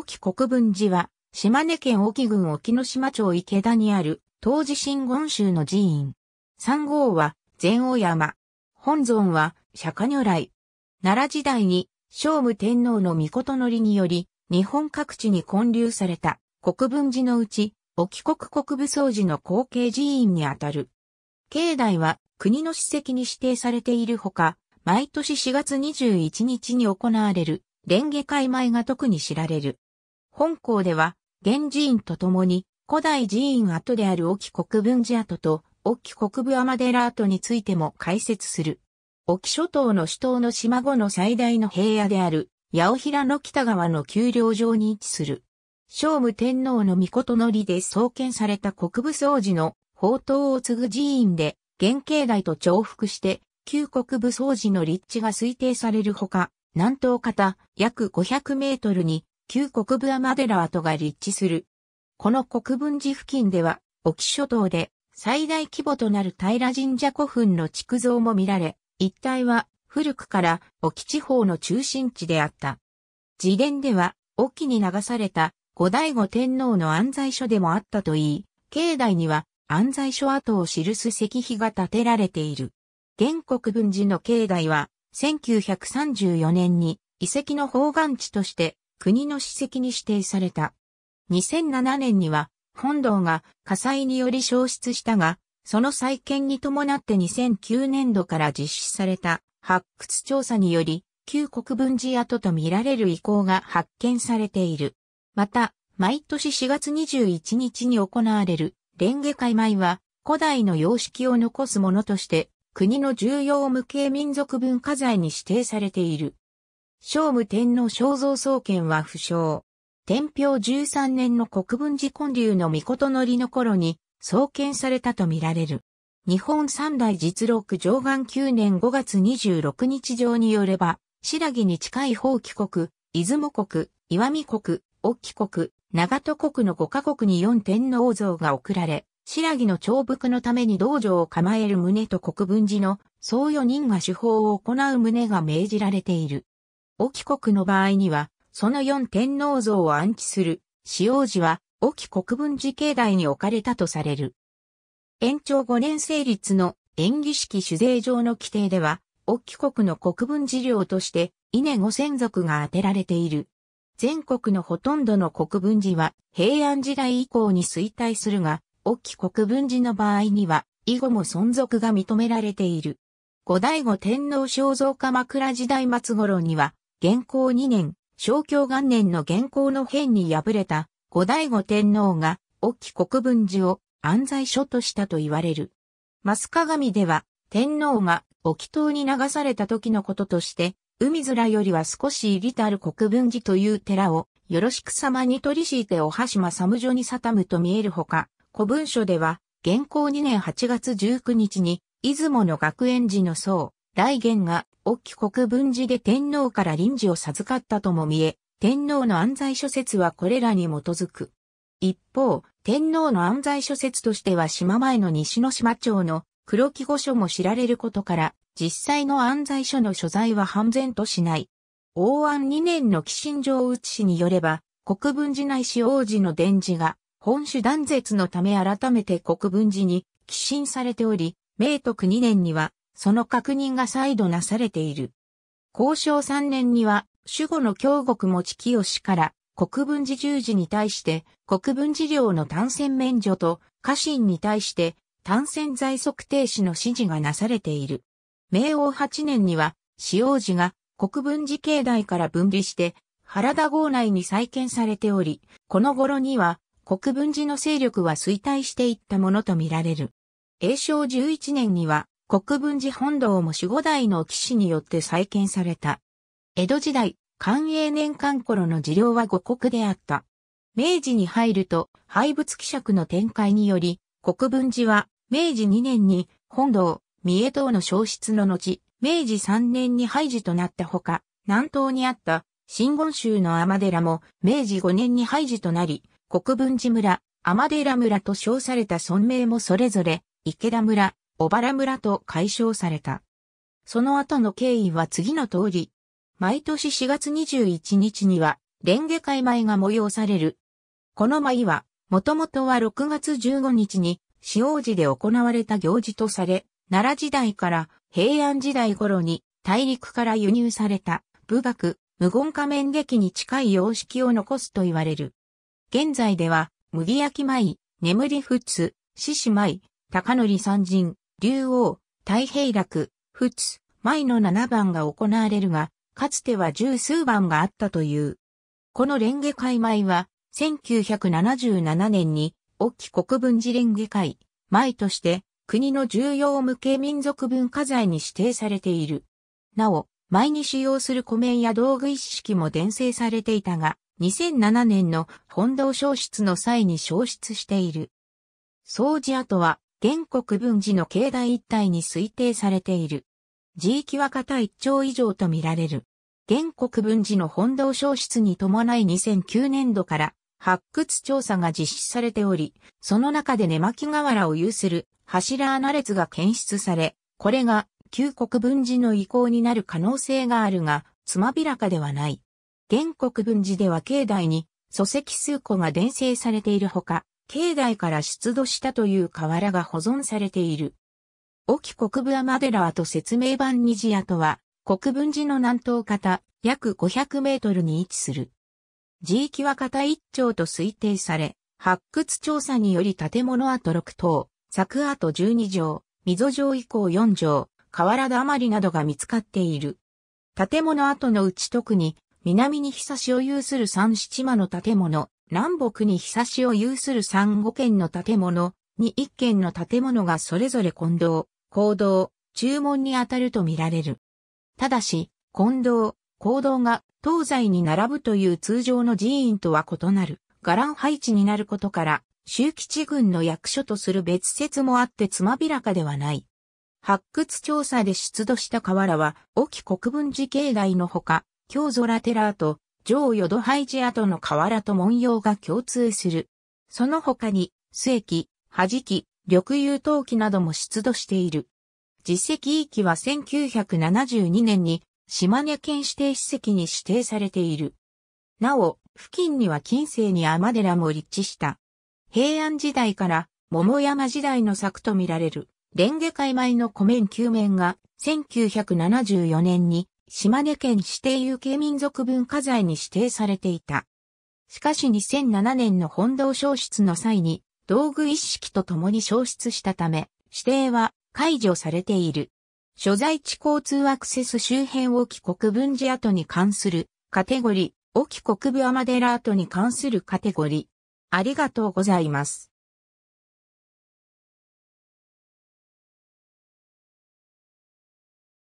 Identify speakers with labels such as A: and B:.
A: 沖国分寺は、島根県沖郡沖ノ島町池田にある、当時真言宗の寺院。三号は、善王山。本尊は、釈迦如来。奈良時代に、聖武天皇の御事のりにより、日本各地に建立された、国分寺のうち、沖国国武総寺の後継寺院にあたる。境内は、国の史跡に指定されているほか、毎年4月21日に行われる、蓮華会前が特に知られる。本校では、現寺院と共に、古代寺院跡である沖国分寺跡と、沖国部天寺跡についても解説する。沖諸島の首都の島後の最大の平野である、八尾平の北側の丘陵上に位置する。聖武天皇の御事のりで創建された国部総寺の宝刀を継ぐ寺院で、原境内と重複して、旧国部総寺の立地が推定されるほか、南東方約500メートルに旧国分アマデラ跡が立地する。この国分寺付近では、沖諸島で最大規模となる平神社古墳の築造も見られ、一帯は古くから沖地方の中心地であった。自伝では、沖に流された後醍醐天皇の安在所でもあったといい、境内には安在所跡を記す石碑が建てられている。現国分寺の境内は、1934年に遺跡の方眼地として国の史跡に指定された。2007年には本堂が火災により消失したが、その再建に伴って2009年度から実施された発掘調査により、旧国分寺跡と見られる遺構が発見されている。また、毎年4月21日に行われる、ンゲ会舞は、古代の様式を残すものとして、国の重要無形民族文化財に指定されている。聖武天皇肖像創建は不詳。天平13年の国分寺建立の御事のりの頃に創建されたとみられる。日本三大実録上岸9年5月26日上によれば、白木に近い法貴国、出雲国、岩見国、沖国、長戸国の5カ国に4天皇像が贈られ、白木の長伏のために道場を構える旨と国分寺の僧4人が手法を行う旨が命じられている。沖国の場合には、その四天皇像を暗記する、使用時は、沖国分寺境内に置かれたとされる。延長5年成立の演技式主税上の規定では、沖国の国分寺領として、稲五千族が当てられている。全国のほとんどの国分寺は平安時代以降に衰退するが、沖国分寺の場合には、以後も存続が認められている。後醍醐天皇肖像鎌倉時代末頃には、元寇2年、小教元年の元寇の変に敗れた後醍醐天皇が、沖国分寺を安在所としたと言われる。マ鏡では、天皇が沖島に流された時のこととして、海面よりは少し入りたる国分寺という寺を、よろしく様に取り敷いておはしまサムジョに定むと見えるほか、古文書では、元寇2年8月19日に、出雲の学園寺の僧、来元が隠岐国分寺で天皇から臨時を授かったとも見え、天皇の安在諸説はこれらに基づく。一方、天皇の安在諸説としては島前の西之島町の黒木御所も知られることから、実際の安在所の所在は判然としない。王安2年の寄進状打ち氏によれば、国分寺内史王子の伝示が、本種断絶のため改めて国分寺に寄進されており、明徳2年にはその確認が再度なされている。交渉3年には、守護の京国持清から国分寺十字に対して国分寺領の単線免除と家臣に対して単線在測停止の指示がなされている。明王8年には、使用時が国分寺境内から分離して原田郷内に再建されており、この頃には国分寺の勢力は衰退していったものとみられる。永正11年には国分寺本堂も守護代の騎士によって再建された。江戸時代、寛永年間頃の治療は五国であった。明治に入ると廃仏希釈の展開により、国分寺は明治2年に本堂、三重等の消失の後、明治3年に廃寺となったほか、南東にあった新言州の天寺も明治5年に廃寺となり、国分寺村、天寺村と称された村名もそれぞれ、池田村、小原村と解消された。その後の経緯は次の通り。毎年4月21日には、蓮華会舞が催される。この舞は、もともとは6月15日に、塩王寺で行われた行事とされ、奈良時代から平安時代頃に大陸から輸入された武学、無言仮面劇に近い様式を残すと言われる。現在では、麦焼き舞、眠り仏、獅子舞、高則三人、竜王、太平楽、仏、前の七番が行われるが、かつては十数番があったという。このレンゲ界米は、1977年に、沖国分寺レンゲ界米として、国の重要無形民族文化財に指定されている。なお、前に使用する湖面や道具一式も伝承されていたが、2007年の本堂消失の際に消失している。掃除跡は原国分寺の境内一帯に推定されている。地域は片一丁以上とみられる。原国分寺の本堂消失に伴い2009年度から発掘調査が実施されており、その中で根巻瓦を有する柱穴列が検出され、これが旧国分寺の遺構になる可能性があるが、つまびらかではない。原国分寺では境内に礎石数個が伝承されているほか、境内から出土したという瓦が保存されている。沖国部アマデラと説明版二屋とは、国分寺の南東方、約500メートルに位置する。地域は片一丁と推定され、発掘調査により建物跡6棟、柵跡12畳、溝城以降4畳、河原だまりなどが見つかっている。建物跡のうち特に、南に日差しを有する三七間の建物、南北に日差しを有する3、5軒の建物、に1軒の建物がそれぞれ近藤、行動、注文に当たると見られる。ただし、近藤、行動が東西に並ぶという通常の寺院とは異なる、伽藍配置になることから、周吉軍の役所とする別説もあってつまびらかではない。発掘調査で出土した瓦は、沖国分寺境内のほか、京空寺と上ヨドハイジ跡の瓦と文様が共通する。その他に、末期、弾き、緑油陶器なども出土している。実績遺棄は1972年に島根県指定史跡に指定されている。なお、付近には近世に天寺も立地した。平安時代から桃山時代の作とみられる、レンゲ界米の湖面球面が1974年に島根県指定有形民族文化財に指定されていた。しかし2007年の本堂消失の際に、道具一式と共に消失したため、指定は解除されている。所在地交通アクセス周辺沖国分寺跡に関するカテゴリー、沖国部アマデラ跡に関するカテゴリー。ありがとうございます。